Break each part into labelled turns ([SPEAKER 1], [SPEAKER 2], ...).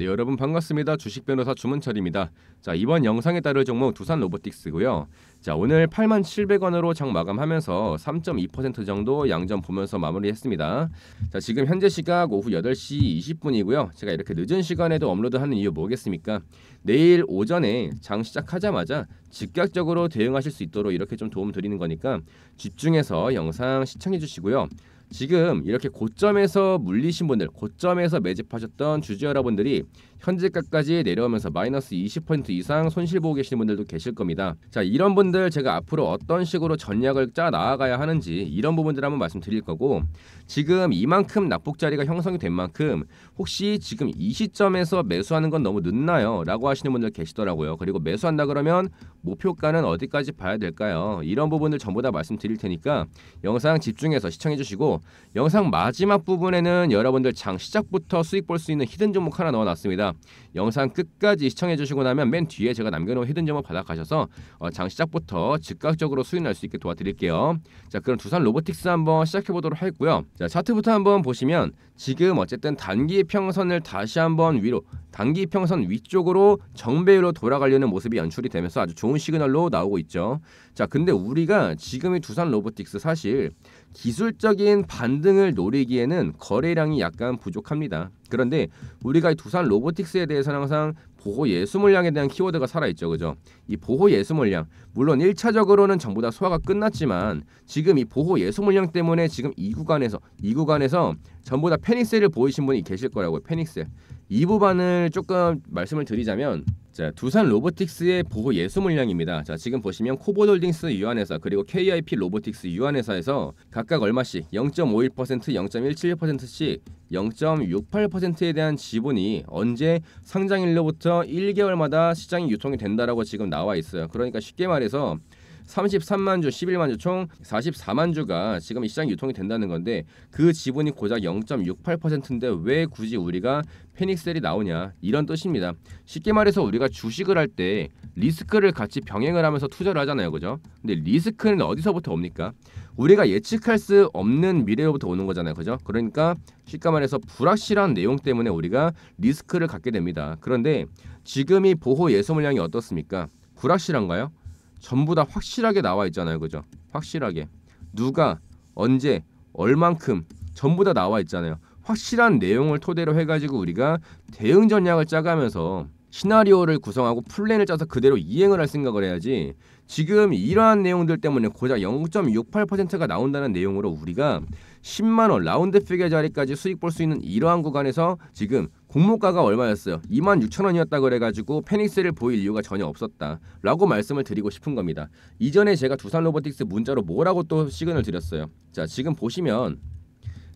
[SPEAKER 1] 네, 여러분 반갑습니다. 주식 변호사 주문철입니다. 자, 이번 영상에 따를 종목 두산 로보틱스고요. 자, 오늘 8만 700원으로 장 마감하면서 3.2% 정도 양전 보면서 마무리했습니다. 자, 지금 현재 시각 오후 8시 20분이고요. 제가 이렇게 늦은 시간에도 업로드하는 이유 뭐겠습니까? 내일 오전에 장 시작하자마자 즉각적으로 대응하실 수 있도록 이렇게 좀 도움 드리는 거니까 집중해서 영상 시청해 주시고요. 지금 이렇게 고점에서 물리신 분들, 고점에서 매집하셨던 주주 여러분들이 현재가까지 내려오면서 마이너스 20% 이상 손실 보고 계시는 분들도 계실 겁니다. 자 이런 분들 제가 앞으로 어떤 식으로 전략을 짜 나아가야 하는지 이런 부분들 한번 말씀드릴 거고 지금 이만큼 낙폭 자리가 형성이 된 만큼 혹시 지금 이 시점에서 매수하는 건 너무 늦나요? 라고 하시는 분들 계시더라고요. 그리고 매수한다 그러면 목표가는 어디까지 봐야 될까요? 이런 부분들 전부 다 말씀드릴 테니까 영상 집중해서 시청해 주시고 영상 마지막 부분에는 여러분들 장 시작부터 수익 볼 수 있는 히든 종목 하나 넣어놨습니다. 영상 끝까지 시청해 주시고 나면 맨 뒤에 제가 남겨놓은 히든점을 받아가셔서 어, 장 시작부터 즉각적으로 수익날 수 있게 도와드릴게요. 자 그럼 두산 로보틱스 한번 시작해 보도록 하겠고요. 자 차트부터 한번 보시면 지금 어쨌든 단기 평선을 다시 한번 위로 단기 평선 위쪽으로 정배율로 돌아가려는 모습이 연출이 되면서 아주 좋은 시그널로 나오고 있죠. 자 근데 우리가 지금이 두산 로보틱스 사실 기술적인 반등을 노리기에는 거래량이 약간 부족합니다. 그런데 우리가 이 두산 로보틱스에 대해서는 항상 보호 예수 물량에 대한 키워드가 살아있죠. 그죠? 이 보호 예수 물량, 물론 1차적으로는 전부 다 소화가 끝났지만 지금 이 보호 예수 물량 때문에 지금 이 구간에서 이 구간에서 전부 다페닉셀을 보이신 분이 계실 거라고요. 페닉셀이 부분을 조금 말씀을 드리자면 자, 두산 로보틱스의 보호 예수 물량입니다. 자, 지금 보시면 코보홀딩스 유한회사 그리고 KIP 로보틱스 유한회사에서 각각 얼마씩 0.51%, 0.17%씩 0.68%에 대한 지분이 언제 상장일로부터 1개월마다 시장이 유통이 된다라고 지금 나와 있어요. 그러니까 쉽게 말해서 33만 주, 11만 주, 총 44만 주가 지금 이 시장 유통이 된다는 건데 그 지분이 고작 0.68%인데 왜 굳이 우리가 패닉셀이 나오냐 이런 뜻입니다. 쉽게 말해서 우리가 주식을 할 때 리스크를 같이 병행을 하면서 투자를 하잖아요, 그죠? 근데 리스크는 어디서부터 옵니까? 우리가 예측할 수 없는 미래로부터 오는 거잖아요, 그죠? 그러니까 쉽게 말해서 불확실한 내용 때문에 우리가 리스크를 갖게 됩니다. 그런데 지금이 보호 예소 물량이 어떻습니까? 불확실한가요? 전부 다 확실하게 나와 있잖아요. 그죠? 확실하게. 누가 언제 얼만큼 전부 다 나와 있잖아요. 확실한 내용을 토대로 해가지고 우리가 대응 전략을 짜가면서 시나리오를 구성하고 플랜을 짜서 그대로 이행을 할 생각을 해야지 지금 이러한 내용들 때문에 고작 0.68%가 나온다는 내용으로 우리가 10만원 라운드 피겨 자리까지 수익 볼 수 있는 이러한 구간에서 지금 공모가가 얼마였어요? 26,000원이었다 그래가지고 패닉스를 보일 이유가 전혀 없었다 라고 말씀을 드리고 싶은 겁니다 이전에 제가 두산로보틱스 문자로 뭐라고 또 시그널 드렸어요 자 지금 보시면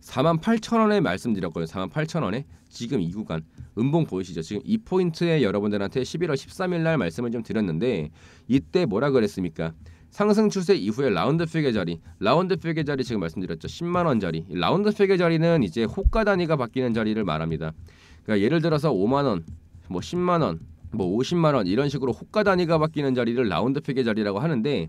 [SPEAKER 1] 48,000원에 말씀드렸거든요. 48,000원에 지금 이 구간 음봉 보이시죠? 지금 이 포인트에 여러분들한테 11월 13일 날 말씀을 좀 드렸는데 이때 뭐라 그랬습니까? 상승 추세 이후에 라운드 피겨 자리, 라운드 피겨 자리 지금 말씀드렸죠. 10만 원 자리. 라운드 피겨 자리는 이제 호가 단위가 바뀌는 자리를 말합니다. 그러니까 예를 들어서 5만 원, 뭐 10만 원, 뭐 50만 원 이런 식으로 호가 단위가 바뀌는 자리를 라운드 피겨 자리라고 하는데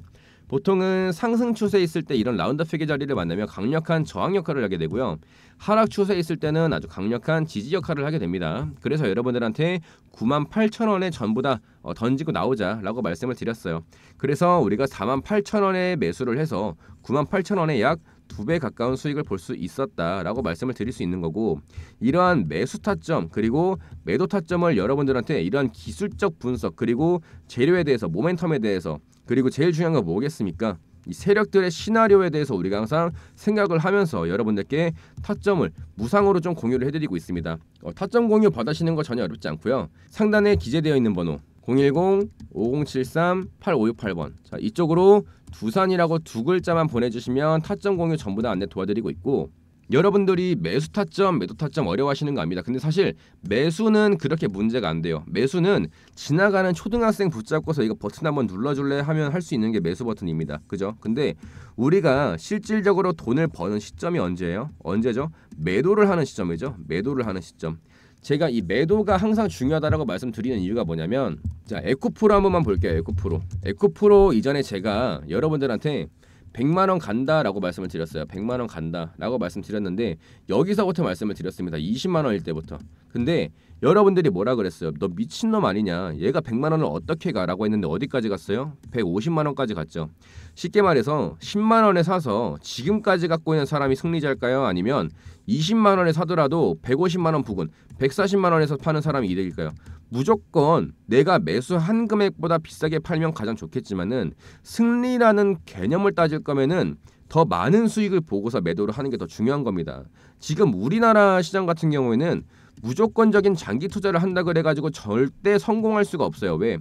[SPEAKER 1] 보통은 상승 추세에 있을 때 이런 라운드업 회계 자리를 만나며 강력한 저항 역할을 하게 되고요. 하락 추세에 있을 때는 아주 강력한 지지 역할을 하게 됩니다. 그래서 여러분들한테 98,000원에 전부 다 어, 던지고 나오자라고 말씀을 드렸어요. 그래서 우리가 48,000원에 매수를 해서 98,000원에 약 두배 가까운 수익을 볼 수 있었다라고 말씀을 드릴 수 있는 거고 이러한 매수 타점 그리고 매도 타점을 여러분들한테 이러한 기술적 분석 그리고 재료에 대해서 모멘텀에 대해서 그리고 제일 중요한 건 뭐겠습니까? 이 세력들의 시나리오에 대해서 우리가 항상 생각을 하면서 여러분들께 타점을 무상으로 좀 공유를 해드리고 있습니다. 어, 타점 공유 받으시는 거 전혀 어렵지 않고요. 상단에 기재되어 있는 번호 010-5073-8568번 자 이쪽으로 부산이라고 두 글자만 보내주시면 타점 공유 전부 다 안내 도와드리고 있고 여러분들이 매수 타점, 매도 타점 어려워하시는 거 압니다. 근데 사실 매수는 그렇게 문제가 안 돼요. 매수는 지나가는 초등학생 붙잡고서 이거 버튼 한번 눌러줄래 하면 할 수 있는 게 매수 버튼입니다. 그죠? 근데 우리가 실질적으로 돈을 버는 시점이 언제예요? 언제죠? 매도를 하는 시점이죠. 매도를 하는 시점. 제가 이 매도가 항상 중요하다라고 말씀드리는 이유가 뭐냐면 자 에코프로 한번만 볼게요 에코프로 에코프로 이전에 제가 여러분들한테 100만원 간다라고 말씀을 드렸어요 100만원 간다라고 말씀드렸는데 여기서부터 말씀을 드렸습니다 20만원일 때부터 근데 여러분들이 뭐라 그랬어요 너 미친놈 아니냐 얘가 100만원을 어떻게 가라고 했는데 어디까지 갔어요 150만원까지 갔죠 쉽게 말해서 10만원에 사서 지금까지 갖고 있는 사람이 승리자일까요 아니면 20만 원에 사더라도 150만 원 부근, 140만 원에서 파는 사람이 이득일까요? 무조건 내가 매수한 금액보다 비싸게 팔면 가장 좋겠지만은 승리라는 개념을 따질 거면은 더 많은 수익을 보고서 매도를 하는 게 더 중요한 겁니다. 지금 우리나라 시장 같은 경우에는 무조건적인 장기 투자를 한다 그래 가지고 절대 성공할 수가 없어요. 왜?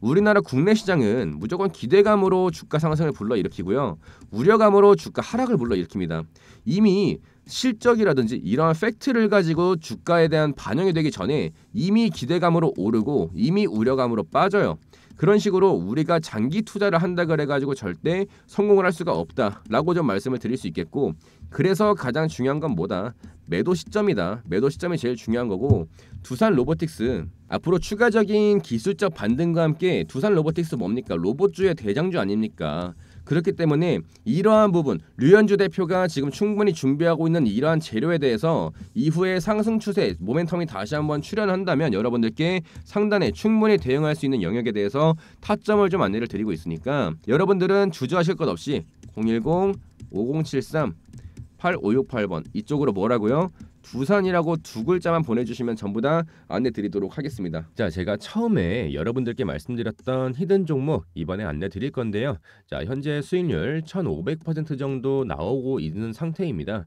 [SPEAKER 1] 우리나라 국내 시장은 무조건 기대감으로 주가 상승을 불러일으키고요. 우려감으로 주가 하락을 불러일으킵니다. 이미 실적이라든지 이러한 팩트를 가지고 주가에 대한 반영이 되기 전에 이미 기대감으로 오르고 이미 우려감으로 빠져요. 그런 식으로 우리가 장기 투자를 한다 그래가지고 절대 성공을 할 수가 없다라고 좀 말씀을 드릴 수 있겠고 그래서 가장 중요한 건 뭐다 매도 시점이다 매도 시점이 제일 중요한 거고 두산 로보틱스 앞으로 추가적인 기술적 반등과 함께 두산 로보틱스 뭡니까 로봇주의 대장주 아닙니까? 그렇기 때문에 이러한 부분 류현주 대표가 지금 충분히 준비하고 있는 이러한 재료에 대해서 이후에 상승 추세 모멘텀이 다시 한번 출현한다면 여러분들께 상단에 충분히 대응할 수 있는 영역에 대해서 타점을 좀 안내를 드리고 있으니까 여러분들은 주저하실 것 없이 010 5073 8568번 이쪽으로 뭐라고요? 부산이라고 두 글자만 보내주시면 전부 다 안내드리도록 하겠습니다. 자, 제가 처음에 여러분들께 말씀드렸던 히든 종목 이번에 안내드릴 건데요. 자, 현재 수익률 1,500% 정도 나오고 있는 상태입니다.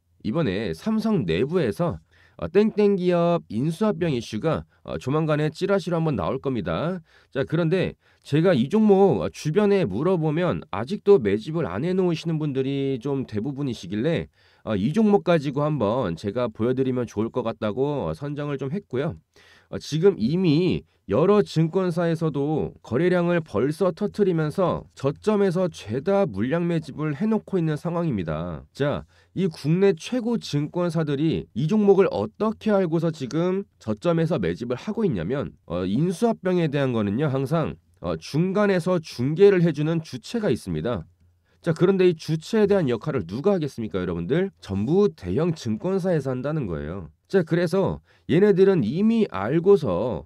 [SPEAKER 1] 이번에 삼성 내부에서 어, 땡땡 기업 인수합병 이슈가 어, 조만간에 찌라시로 한번 나올 겁니다. 자 그런데 제가 이 종목 어, 주변에 물어보면 아직도 매집을 안 해놓으시는 분들이 좀 대부분이시길래 어, 이 종목 가지고 한번 제가 보여드리면 좋을 것 같다고 어, 선정을 좀 했고요. 어, 지금 이미 여러 증권사에서도 거래량을 벌써 터트리면서 저점에서 죄다 물량 매집을 해놓고 있는 상황입니다. 자, 이 국내 최고 증권사들이 이 종목을 어떻게 알고서 지금 저점에서 매집을 하고 있냐면 어, 인수합병에 대한 거는요 항상 어, 중간에서 중계를 해주는 주체가 있습니다. 자 그런데 이 주체에 대한 역할을 누가 하겠습니까 여러분들? 전부 대형 증권사에서 한다는 거예요. 자 그래서 얘네들은 이미 알고서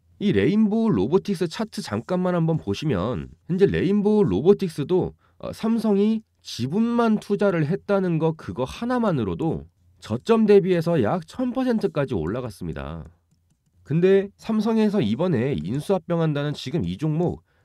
[SPEAKER 1] 이 레인보우 로보틱스 차트 잠깐만 한번 보시면 현재 레인보우 로보틱스도 어, 삼성이 지분만 투자를 했다는 거 그거 하나만으로도 저점 대비해서 약 1000%까지 올라갔습니다. 근데 삼성에서 이번에 인수합병한다는 지금 이 종목